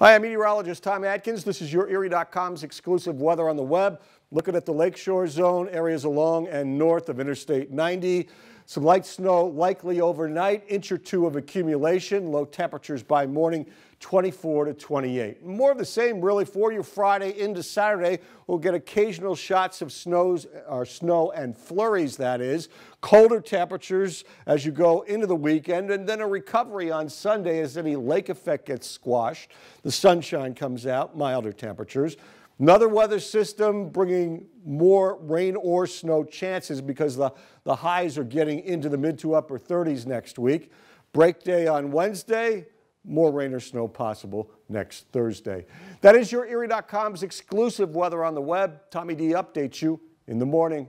Hi, I'm meteorologist Tom Atkins. This is your Erie.com's exclusive weather on the web, looking at the Lakeshore Zone, areas along and north of Interstate 90. Some light snow likely overnight, inch or two of accumulation, low temperatures by morning 24 to 28. More of the same really for you Friday into Saturday. We'll get occasional shots of snows or snow and flurries that is. Colder temperatures as you go into the weekend and then a recovery on Sunday as any lake effect gets squashed. The sunshine comes out, milder temperatures. Another weather system bringing more rain or snow chances because the, the highs are getting into the mid to upper 30s next week. Break day on Wednesday, more rain or snow possible next Thursday. That is your Erie.com's exclusive weather on the web. Tommy D updates you in the morning.